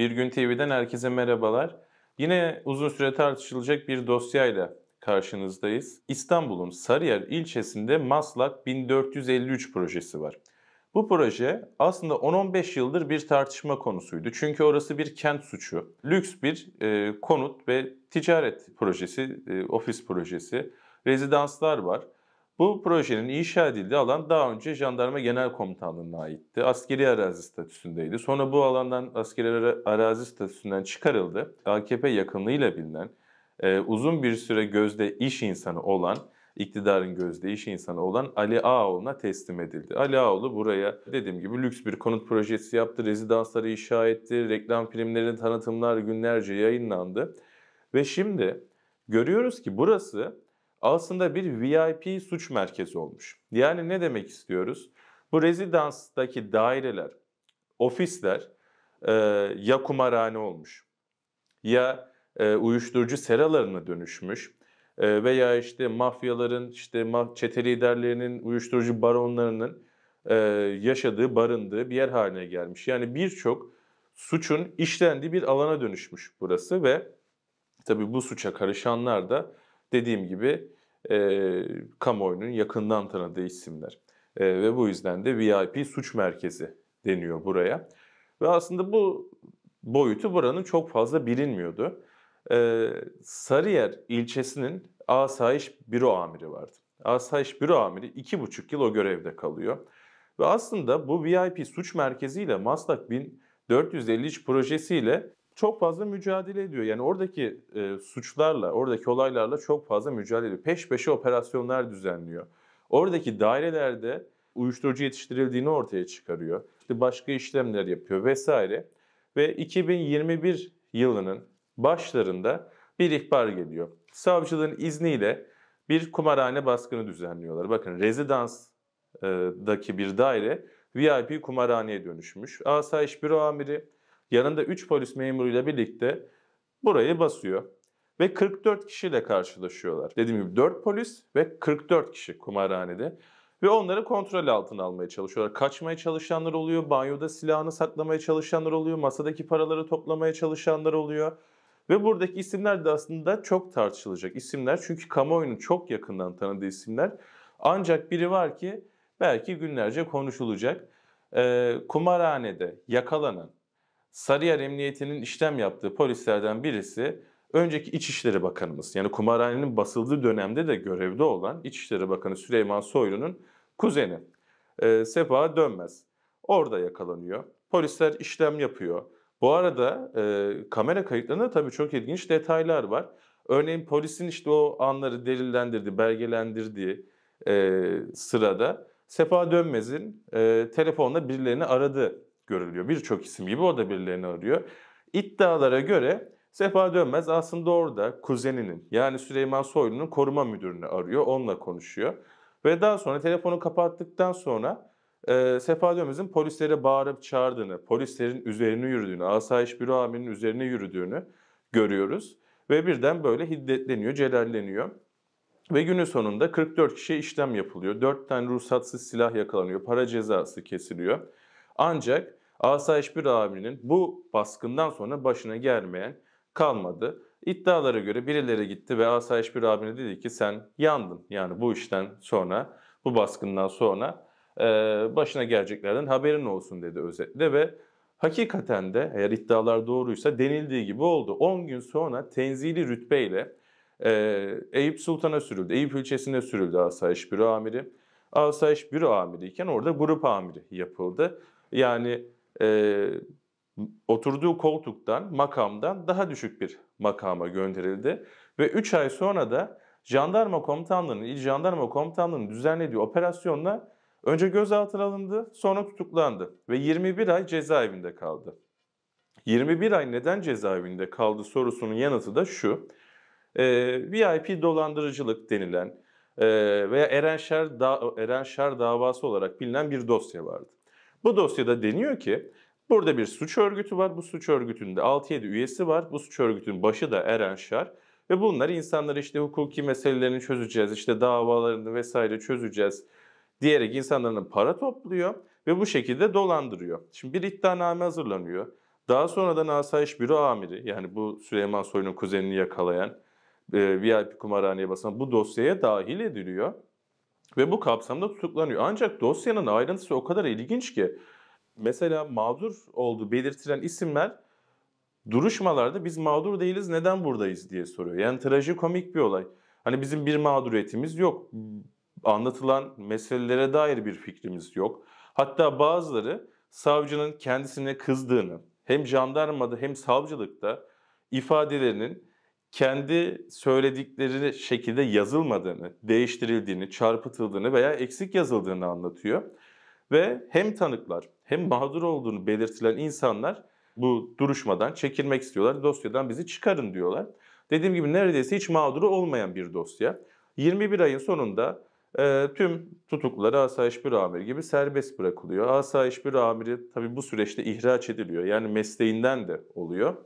Bir Gün TV'den herkese merhabalar. Yine uzun süre tartışılacak bir dosyayla karşınızdayız. İstanbul'un Sarıyer ilçesinde Maslak 1453 projesi var. Bu proje aslında 10-15 yıldır bir tartışma konusuydu. Çünkü orası bir kent suçu. Lüks bir e, konut ve ticaret projesi, e, ofis projesi, rezidanslar var. Bu projenin inşa edildiği alan daha önce Jandarma Genel Komutanlığı'na aitti. Askeri arazi statüsündeydi. Sonra bu alandan askeri arazi statüsünden çıkarıldı. AKP yakınlığıyla bilinen, e, uzun bir süre gözde iş insanı olan, iktidarın gözde iş insanı olan Ali Ağaoğlu'na teslim edildi. Ali Ağaoğlu buraya dediğim gibi lüks bir konut projesi yaptı, rezidansları inşa etti, reklam filmlerinin tanıtımlar günlerce yayınlandı. Ve şimdi görüyoruz ki burası aslında bir VIP suç merkezi olmuş. Yani ne demek istiyoruz? Bu rezidanstaki daireler, ofisler e, ya kumarhane olmuş ya e, uyuşturucu seralarına dönüşmüş e, veya işte mafyaların, işte maf çete liderlerinin, uyuşturucu baronlarının e, yaşadığı, barındığı bir yer haline gelmiş. Yani birçok suçun işlendiği bir alana dönüşmüş burası ve tabii bu suça karışanlar da dediğim gibi e, kamuoyunun yakından tanıdığı isimler. E, ve bu yüzden de VIP suç merkezi deniyor buraya. Ve aslında bu boyutu buranın çok fazla bilinmiyordu. E, Sarıyer ilçesinin asayiş büro amiri vardı. Asayiş büro amiri iki buçuk yıl o görevde kalıyor. Ve aslında bu VIP suç merkeziyle Maslak 1453 projesiyle çok fazla mücadele ediyor. Yani oradaki e, suçlarla, oradaki olaylarla çok fazla mücadele ediyor. Peş peşe operasyonlar düzenliyor. Oradaki dairelerde uyuşturucu yetiştirildiğini ortaya çıkarıyor. İşte başka işlemler yapıyor vesaire. Ve 2021 yılının başlarında bir ihbar geliyor. Savcılığın izniyle bir kumarhane baskını düzenliyorlar. Bakın rezidansdaki bir daire VIP kumarhaneye dönüşmüş. Asayiş büro amiri Yanında 3 polis memuruyla birlikte burayı basıyor. Ve 44 kişiyle karşılaşıyorlar. Dediğim gibi 4 polis ve 44 kişi kumarhanede. Ve onları kontrol altına almaya çalışıyorlar. Kaçmaya çalışanlar oluyor, banyoda silahını saklamaya çalışanlar oluyor, masadaki paraları toplamaya çalışanlar oluyor. Ve buradaki isimler de aslında çok tartışılacak isimler. Çünkü kamuoyunun çok yakından tanıdığı isimler. Ancak biri var ki belki günlerce konuşulacak. E, kumarhanede yakalanan Sarıyer Emniyeti'nin işlem yaptığı polislerden birisi önceki İçişleri Bakanımız yani kumarhanenin basıldığı dönemde de görevde olan İçişleri Bakanı Süleyman Soylu'nun kuzeni. E, Sefa Dönmez. Orada yakalanıyor. Polisler işlem yapıyor. Bu arada e, kamera kayıtlarında tabii çok ilginç detaylar var. Örneğin polisin işte o anları delillendirdiği, belgelendirdiği e, sırada Sefa Dönmez'in e, telefonla birilerini aradı görülüyor. Birçok isim gibi o da birilerini arıyor. İddialara göre Sefa Dönmez aslında orada kuzeninin yani Süleyman Soylu'nun koruma müdürünü arıyor. Onunla konuşuyor. Ve daha sonra telefonu kapattıktan sonra e, Sefa Dönmez'in polislere bağırıp çağırdığını, polislerin üzerine yürüdüğünü, asayiş büro amirinin üzerine yürüdüğünü görüyoruz. Ve birden böyle hiddetleniyor, celalleniyor. Ve günün sonunda 44 kişiye işlem yapılıyor. 4 tane ruhsatsız silah yakalanıyor. Para cezası kesiliyor. Ancak Asayiş bir amirinin bu baskından sonra başına gelmeyen kalmadı. İddialara göre birileri gitti ve asayiş bir abine dedi ki sen yandın. Yani bu işten sonra, bu baskından sonra başına geleceklerden haberin olsun dedi özetle ve hakikaten de eğer iddialar doğruysa denildiği gibi oldu. 10 gün sonra tenzili rütbeyle e, Eyüp Sultan'a sürüldü. Eyüp ilçesine sürüldü asayiş büro amiri. Asayiş büro amiri iken orada grup amiri yapıldı. Yani e, oturduğu koltuktan, makamdan daha düşük bir makama gönderildi. Ve 3 ay sonra da jandarma komutanlığının, il jandarma komutanlığının düzenlediği operasyonla önce gözaltına alındı, sonra tutuklandı ve 21 ay cezaevinde kaldı. 21 ay neden cezaevinde kaldı sorusunun yanıtı da şu. E, VIP dolandırıcılık denilen e, veya Erenşer, da, Erenşer davası olarak bilinen bir dosya vardı. Bu dosyada deniyor ki burada bir suç örgütü var. Bu suç örgütünde 6-7 üyesi var. Bu suç örgütünün başı da Eren Şar. Ve bunlar insanları işte hukuki meselelerini çözeceğiz, işte davalarını vesaire çözeceğiz diyerek insanların para topluyor ve bu şekilde dolandırıyor. Şimdi bir iddianame hazırlanıyor. Daha sonradan asayiş büro amiri yani bu Süleyman Soylu'nun kuzenini yakalayan e, VIP kumarhaneye basan bu dosyaya dahil ediliyor ve bu kapsamda tutuklanıyor. Ancak dosyanın ayrıntısı o kadar ilginç ki mesela mağdur olduğu belirtilen isimler duruşmalarda biz mağdur değiliz neden buradayız diye soruyor. Yani trajikomik bir olay. Hani bizim bir mağduriyetimiz yok. Anlatılan meselelere dair bir fikrimiz yok. Hatta bazıları savcının kendisine kızdığını hem jandarmada hem savcılıkta ifadelerinin kendi söyledikleri şekilde yazılmadığını, değiştirildiğini, çarpıtıldığını veya eksik yazıldığını anlatıyor. Ve hem tanıklar hem mağdur olduğunu belirtilen insanlar bu duruşmadan çekilmek istiyorlar. Dosyadan bizi çıkarın diyorlar. Dediğim gibi neredeyse hiç mağduru olmayan bir dosya. 21 ayın sonunda e, tüm tutukluları asayiş bir amiri gibi serbest bırakılıyor. Asayiş bir amiri tabii bu süreçte ihraç ediliyor. Yani mesleğinden de oluyor.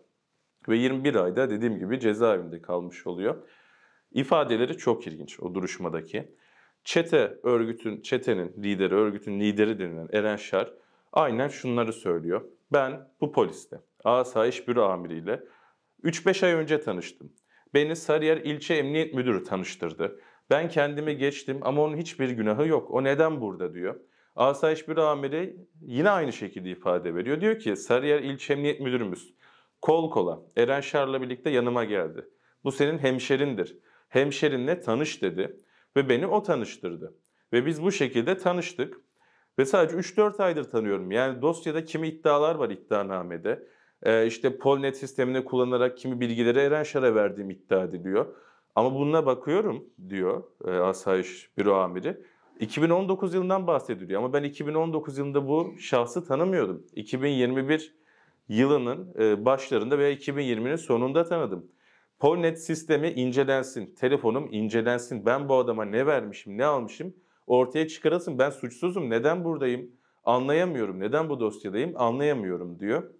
Ve 21 ayda dediğim gibi cezaevinde kalmış oluyor. İfadeleri çok ilginç o duruşmadaki. Çete örgütün, çetenin lideri, örgütün lideri denilen Eren Şar aynen şunları söylüyor. Ben bu poliste asayiş büro amiriyle 3-5 ay önce tanıştım. Beni Sarıyer ilçe Emniyet Müdürü tanıştırdı. Ben kendimi geçtim ama onun hiçbir günahı yok. O neden burada diyor. Asayiş Büro Amiri yine aynı şekilde ifade veriyor. Diyor ki Sarıyer ilçe Emniyet Müdürümüz Kol kola Eren Şar'la birlikte yanıma geldi. Bu senin hemşerindir. Hemşerinle tanış dedi ve beni o tanıştırdı. Ve biz bu şekilde tanıştık. Ve sadece 3-4 aydır tanıyorum. Yani dosyada kimi iddialar var iddianamede. Ee, işte Polnet sistemini kullanarak kimi bilgileri Eren Şar'a verdiğim iddia ediliyor. Ama bununla bakıyorum diyor e, asayiş büro amiri. 2019 yılından bahsediliyor ama ben 2019 yılında bu şahsı tanımıyordum. 2021 yılının e, başlarında veya 2020'nin sonunda tanıdım. Polnet sistemi incelensin, telefonum incelensin, ben bu adama ne vermişim, ne almışım ortaya çıkarılsın. Ben suçsuzum, neden buradayım, anlayamıyorum, neden bu dosyadayım, anlayamıyorum diyor.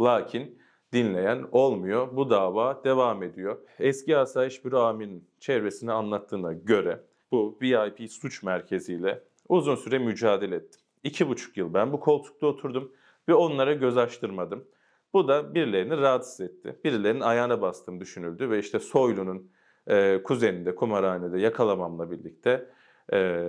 Lakin dinleyen olmuyor, bu dava devam ediyor. Eski Asayiş Büro Amir'in çevresini anlattığına göre bu VIP suç merkeziyle uzun süre mücadele ettim. İki buçuk yıl ben bu koltukta oturdum ve onlara göz açtırmadım. Bu da birilerini rahatsız etti. Birilerinin ayağına bastım düşünüldü ve işte Soylu'nun e, kuzeni de kumarhanede yakalamamla birlikte e,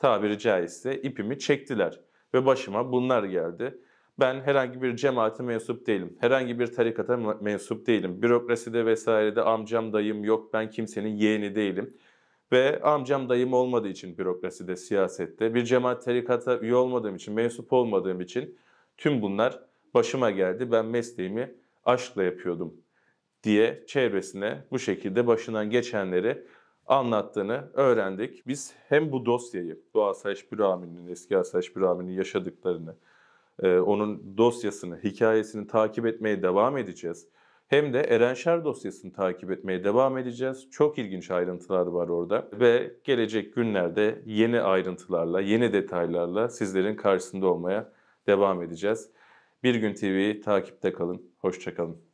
tabiri caizse ipimi çektiler ve başıma bunlar geldi. Ben herhangi bir cemaate mensup değilim. Herhangi bir tarikata mensup değilim. Bürokraside vesairede amcam dayım yok. Ben kimsenin yeğeni değilim. Ve amcam dayım olmadığı için bürokraside, siyasette, bir cemaat tarikata üye olmadığım için, mensup olmadığım için Tüm bunlar başıma geldi. Ben mesleğimi aşkla yapıyordum diye çevresine bu şekilde başından geçenleri anlattığını öğrendik. Biz hem bu dosyayı, Doğu Asayiş Büro Amirinin, eski Asayiş Büro Amirinin yaşadıklarını, e, onun dosyasını, hikayesini takip etmeye devam edeceğiz. Hem de Eren Şer dosyasını takip etmeye devam edeceğiz. Çok ilginç ayrıntılar var orada ve gelecek günlerde yeni ayrıntılarla, yeni detaylarla sizlerin karşısında olmaya devam edeceğiz. Bir Gün TV'yi takipte kalın. Hoşçakalın.